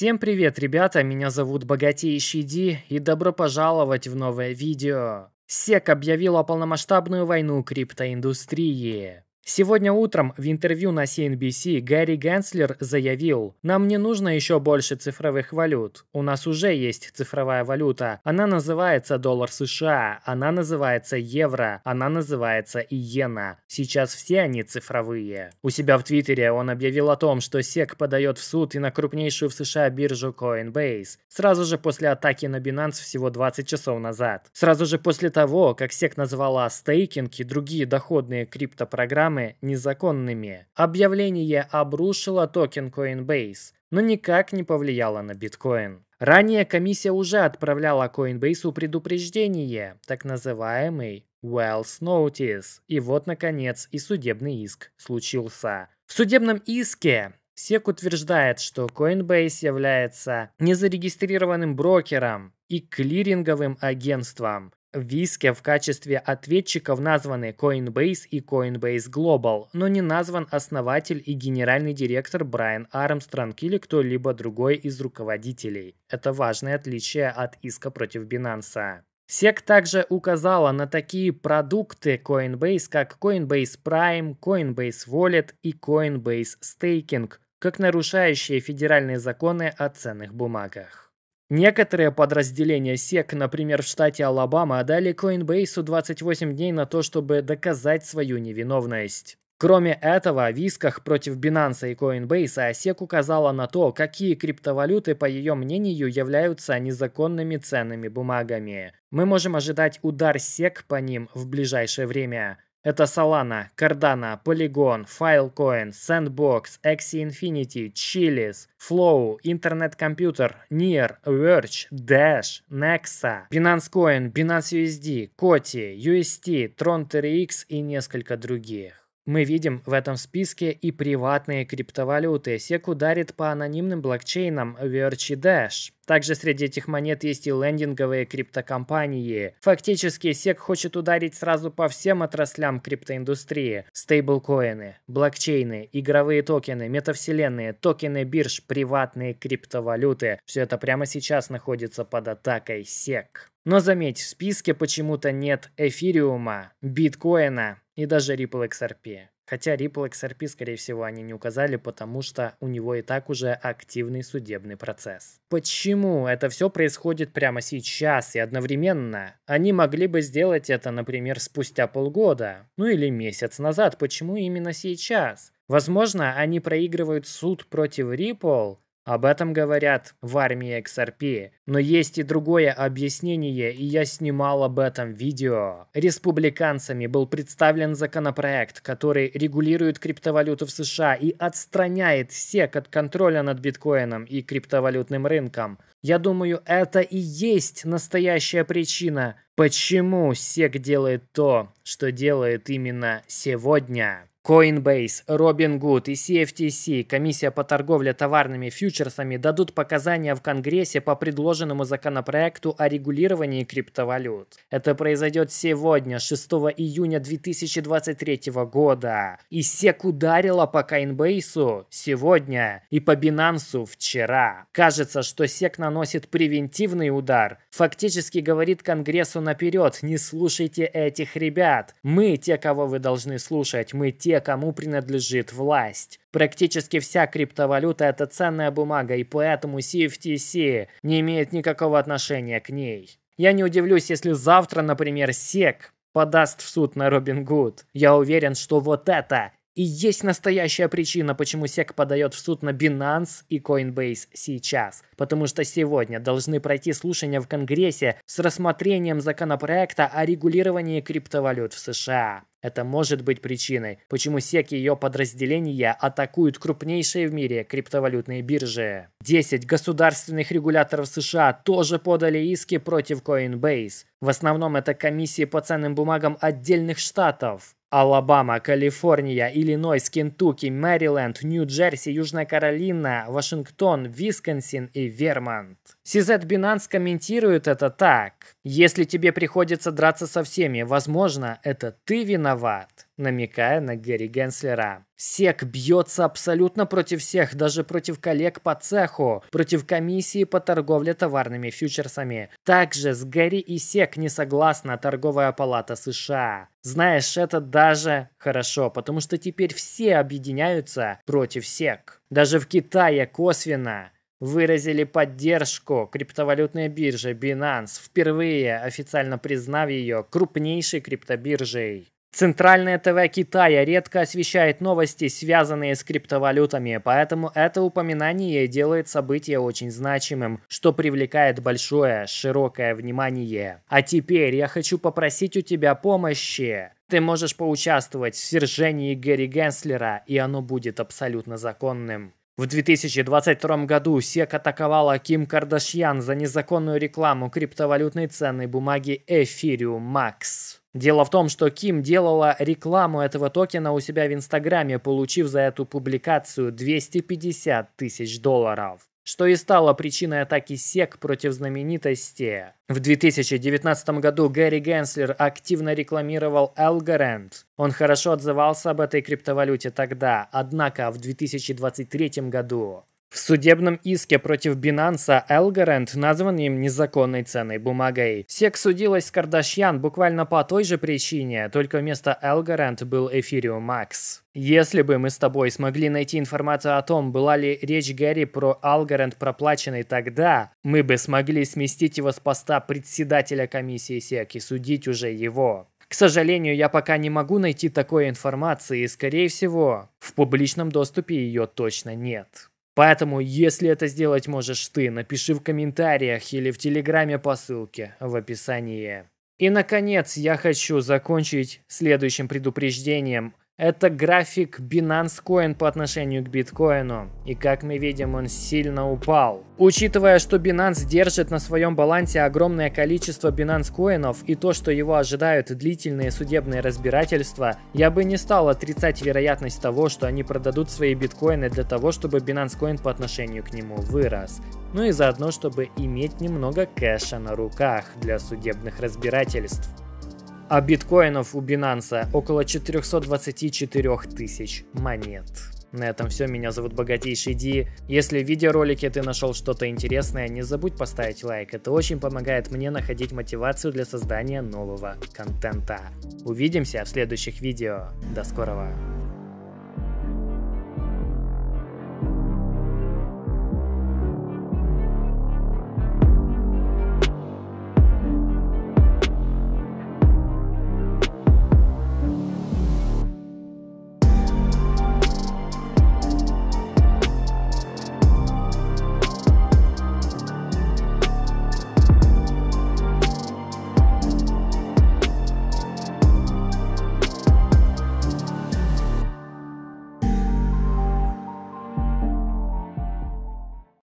Всем привет, ребята, меня зовут Богатейший Ди, и добро пожаловать в новое видео. СЕК объявил о полномасштабную войну криптоиндустрии. Сегодня утром в интервью на CNBC Гарри Генслер заявил, «Нам не нужно еще больше цифровых валют. У нас уже есть цифровая валюта. Она называется доллар США, она называется евро, она называется иена. Сейчас все они цифровые». У себя в Твиттере он объявил о том, что SEC подает в суд и на крупнейшую в США биржу Coinbase, сразу же после атаки на Binance всего 20 часов назад. Сразу же после того, как SEC назвала стейкинг и другие доходные криптопрограммы токены незаконными. Объявление обрушило токен Coinbase, но никак не повлияло на биткоин. Ранее комиссия уже отправляла Coinbase предупреждение, так называемый Wells Notice. И вот, наконец, и судебный иск случился. В судебном иске SEC утверждает, что Coinbase является незарегистрированным брокером и клиринговым агентством, Виске в качестве ответчиков названы Coinbase и Coinbase Global, но не назван основатель и генеральный директор Брайан Армстронг или кто-либо другой из руководителей. Это важное отличие от иска против Binance. SEC также указала на такие продукты Coinbase, как Coinbase Prime, Coinbase Wallet и Coinbase Staking, как нарушающие федеральные законы о ценных бумагах. Некоторые подразделения СЕК, например, в штате Алабама, дали Coinbase 28 дней на то, чтобы доказать свою невиновность. Кроме этого, в исках против Binance и Coinbase ОСЕК указала на то, какие криптовалюты, по ее мнению, являются незаконными ценными бумагами. Мы можем ожидать удар СЕК по ним в ближайшее время. Это Solana, Cardano, Polygon, Filecoin, Sandbox, Axie Infinity, Chilis, Flow, Internet Computer, Near, Verge, Dash, Nexa, Binance Coin, Binance USD, Koti, UST, Tron TRX и несколько других. Мы видим в этом списке и приватные криптовалюты. SEC ударит по анонимным блокчейнам Verge Dash. Также среди этих монет есть и лендинговые криптокомпании. Фактически, SEC хочет ударить сразу по всем отраслям криптоиндустрии. Стейблкоины, блокчейны, игровые токены, метавселенные, токены бирж, приватные криптовалюты. Все это прямо сейчас находится под атакой SEC. Но заметь, в списке почему-то нет эфириума, биткоина и даже Ripple XRP. Хотя Ripple XRP, скорее всего, они не указали, потому что у него и так уже активный судебный процесс. Почему это все происходит прямо сейчас и одновременно? Они могли бы сделать это, например, спустя полгода, ну или месяц назад. Почему именно сейчас? Возможно, они проигрывают суд против Ripple, об этом говорят в армии XRP, но есть и другое объяснение, и я снимал об этом видео. Республиканцами был представлен законопроект, который регулирует криптовалюту в США и отстраняет СЕК от контроля над биткоином и криптовалютным рынком. Я думаю, это и есть настоящая причина, почему СЕК делает то, что делает именно сегодня. Coinbase, Robinhood и CFTC, комиссия по торговле товарными фьючерсами, дадут показания в Конгрессе по предложенному законопроекту о регулировании криптовалют. Это произойдет сегодня, 6 июня 2023 года. И SEC ударила по Coinbase сегодня и по Binance вчера. Кажется, что Сек наносит превентивный удар. Фактически говорит Конгрессу наперед, не слушайте этих ребят. Мы те, кого вы должны слушать, мы те, те, кому принадлежит власть. Практически вся криптовалюта – это ценная бумага, и поэтому CFTC не имеет никакого отношения к ней. Я не удивлюсь, если завтра, например, SEC подаст в суд на Робин Гуд. Я уверен, что вот это и есть настоящая причина, почему SEC подает в суд на Binance и Coinbase сейчас. Потому что сегодня должны пройти слушания в Конгрессе с рассмотрением законопроекта о регулировании криптовалют в США. Это может быть причиной, почему SEC и ее подразделения атакуют крупнейшие в мире криптовалютные биржи. 10 государственных регуляторов США тоже подали иски против Coinbase. В основном это комиссии по ценным бумагам отдельных штатов. Алабама, Калифорния, Иллинойс, Кентукки, Мэриленд, Нью-Джерси, Южная Каролина, Вашингтон, Висконсин и Вермонт. Сизет Бинанс комментирует это так. «Если тебе приходится драться со всеми, возможно, это ты виноват», намекая на Гэри Генслера. Сек бьется абсолютно против всех, даже против коллег по цеху, против комиссии по торговле товарными фьючерсами. Также с Гэри и Сек не согласна торговая палата США. Знаешь, это даже хорошо, потому что теперь все объединяются против Сек. Даже в Китае косвенно выразили поддержку криптовалютной бирже Binance, впервые официально признав ее крупнейшей криптобиржей. Центральное ТВ Китая редко освещает новости, связанные с криптовалютами, поэтому это упоминание делает событие очень значимым, что привлекает большое, широкое внимание. А теперь я хочу попросить у тебя помощи. Ты можешь поучаствовать в свержении Гэри Генслера, и оно будет абсолютно законным. В 2022 году СЕК атаковала Ким Кардашьян за незаконную рекламу криптовалютной ценной бумаги Ethereum Max. Дело в том, что Ким делала рекламу этого токена у себя в Инстаграме, получив за эту публикацию 250 тысяч долларов что и стало причиной атаки СЕК против знаменитости. В 2019 году Гэри Генслер активно рекламировал Algorand. Он хорошо отзывался об этой криптовалюте тогда, однако в 2023 году в судебном иске против Бинанса Элгаренд назван им незаконной ценной бумагой. Сек судилась с Кардашьян буквально по той же причине, только вместо Элгаренд был Эфириум Макс. Если бы мы с тобой смогли найти информацию о том, была ли речь Гарри про Алгаренд проплаченной тогда, мы бы смогли сместить его с поста председателя комиссии СЕК и судить уже его. К сожалению, я пока не могу найти такой информации и, скорее всего, в публичном доступе ее точно нет. Поэтому, если это сделать можешь ты, напиши в комментариях или в телеграме по ссылке в описании. И, наконец, я хочу закончить следующим предупреждением это график Binance Coin по отношению к биткоину. И как мы видим, он сильно упал. Учитывая, что Binance держит на своем балансе огромное количество Binance коинов и то, что его ожидают длительные судебные разбирательства, я бы не стал отрицать вероятность того, что они продадут свои биткоины для того, чтобы Binance Coin по отношению к нему вырос. Ну и заодно, чтобы иметь немного кэша на руках для судебных разбирательств а биткоинов у Binance около 424 тысяч монет. На этом все, меня зовут Богатейший Ди. Если в видеоролике ты нашел что-то интересное, не забудь поставить лайк, это очень помогает мне находить мотивацию для создания нового контента. Увидимся в следующих видео, до скорого!